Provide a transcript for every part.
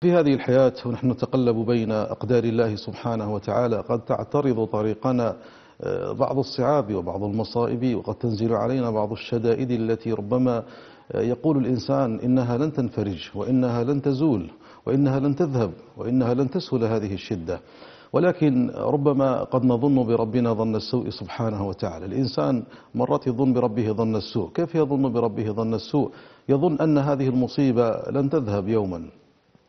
في هذه الحياة ونحن نتقلب بين أقدار الله سبحانه وتعالى قد تعترض طريقنا آه، بعض الصعاب وبعض المصائب وقد تنزل علينا بعض الشدائد التي ربما آه، يقول الإنسان إنها لن تنفرج وإنها لن تزول وإنها لن تذهب وإنها لن تسهل هذه الشدة ولكن ربما قد نظن بربنا ظن السوء سبحانه وتعالى الإنسان مرات يظن بربه ظن السوء كيف يظن بربه ظن السوء يظن أن هذه المصيبة لن تذهب يوما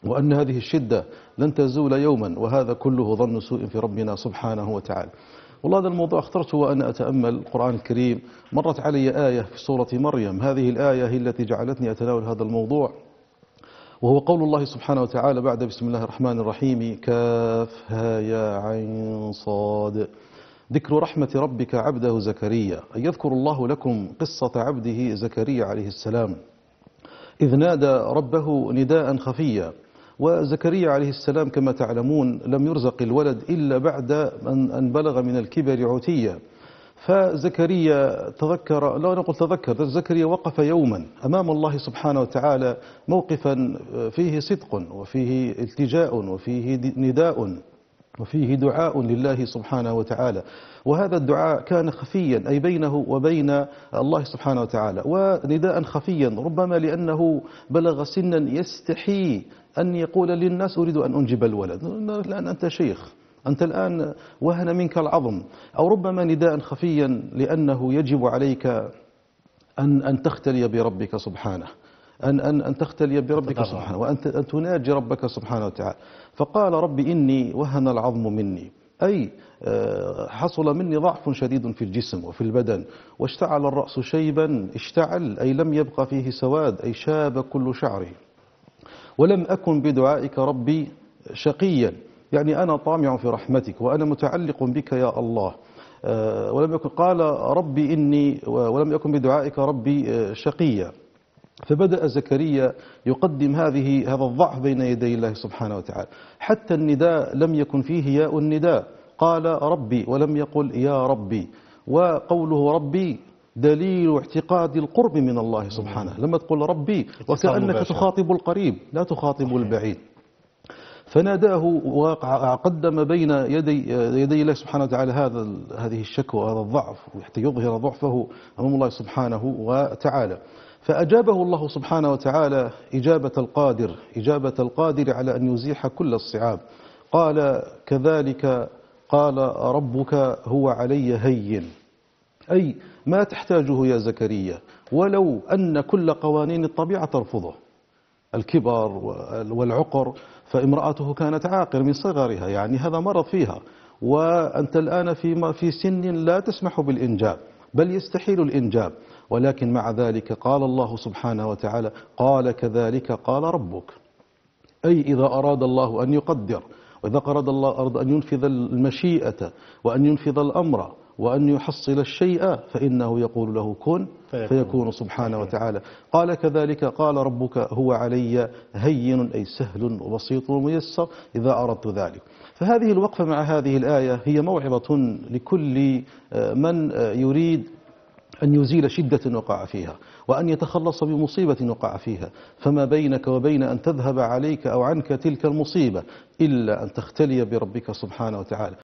وأن هذه الشدة لن تزول يوما وهذا كله ظن سوء في ربنا سبحانه وتعالى والله هذا الموضوع اخترته وأنا أتأمل القرآن الكريم مرت علي آية في سورة مريم هذه الآية هي التي جعلتني أتناول هذا الموضوع وهو قول الله سبحانه وتعالى بعد بسم الله الرحمن الرحيم كاف ها يا عين صاد ذكر رحمة ربك عبده زكريا أن يذكر الله لكم قصة عبده زكريا عليه السلام إذ نادى ربه نداء خفيا وزكريا عليه السلام كما تعلمون لم يرزق الولد إلا بعد أن بلغ من الكبر عتيا فزكريا تذكر لا نقول تذكر زكريا وقف يوما أمام الله سبحانه وتعالى موقفا آه، فيه صدق وفيه التجاء وفيه نداء وفيه دعاء لله سبحانه وتعالى وهذا الدعاء كان خفيا أي بينه وبين الله سبحانه وتعالى ونداء خفيا ربما لأنه بلغ سنا يستحي أن يقول للناس أريد أن أنجب الولد الآن أنت شيخ أنت الآن وهن منك العظم أو ربما نداء خفيا لأنه يجب عليك أن, أن تختلي بربك سبحانه أن, أن, أن تختلي بربك سبحانه وأن أن تناجي ربك سبحانه وتعالى فقال رب إني وهن العظم مني أي آه، حصل مني ضعف شديد في الجسم وفي البدن واشتعل الرأس شيبا اشتعل أي لم يبقى فيه سواد أي شاب كل شعره ولم أكن بدعائك ربي شقيا يعني أنا طامع في رحمتك وأنا متعلق بك يا الله آه، ولم يكن قال ربي إني ولم يكن بدعائك ربي آه، شقيا فبدأ زكريا يقدم هذه هذا الضعف بين يدي الله سبحانه وتعالى حتى النداء لم يكن فيه ياء النداء قال ربي ولم يقل يا ربي وقوله ربي دليل اعتقاد القرب من الله سبحانه لما تقول ربي وكأنك تخاطب القريب لا تخاطب البعيد فناداه وقدم بين يدي, يدي الله سبحانه وتعالى هذا هذه الشكوى وهذا الضعف حتى يظهر ضعفه أمام الله سبحانه وتعالى فأجابه الله سبحانه وتعالى إجابة القادر إجابة القادر على أن يزيح كل الصعاب قال كذلك قال ربك هو علي هين أي ما تحتاجه يا زكريا ولو أن كل قوانين الطبيعة ترفضه الكبر والعقر فامرأته كانت عاقر من صغرها يعني هذا مرض فيها وأنت الآن في, في سن لا تسمح بالإنجاب بل يستحيل الإنجاب ولكن مع ذلك قال الله سبحانه وتعالى قال كذلك قال ربك أي إذا أراد الله أن يقدر وإذا أراد الله أن ينفذ المشيئة وأن ينفذ الأمر وأن يحصل الشيء فإنه يقول له كن فيكون سبحانه وتعالى قال كذلك قال ربك هو علي هين أي سهل وبسيط وميسر إذا أردت ذلك فهذه الوقفة مع هذه الآية هي موعظة لكل آه، من آه، يريد أن يزيل شدة وقع فيها وأن يتخلص بمصيبة وقع فيها فما بينك وبين أن تذهب عليك أو عنك تلك المصيبة إلا أن تختلي بربك سبحانه وتعالى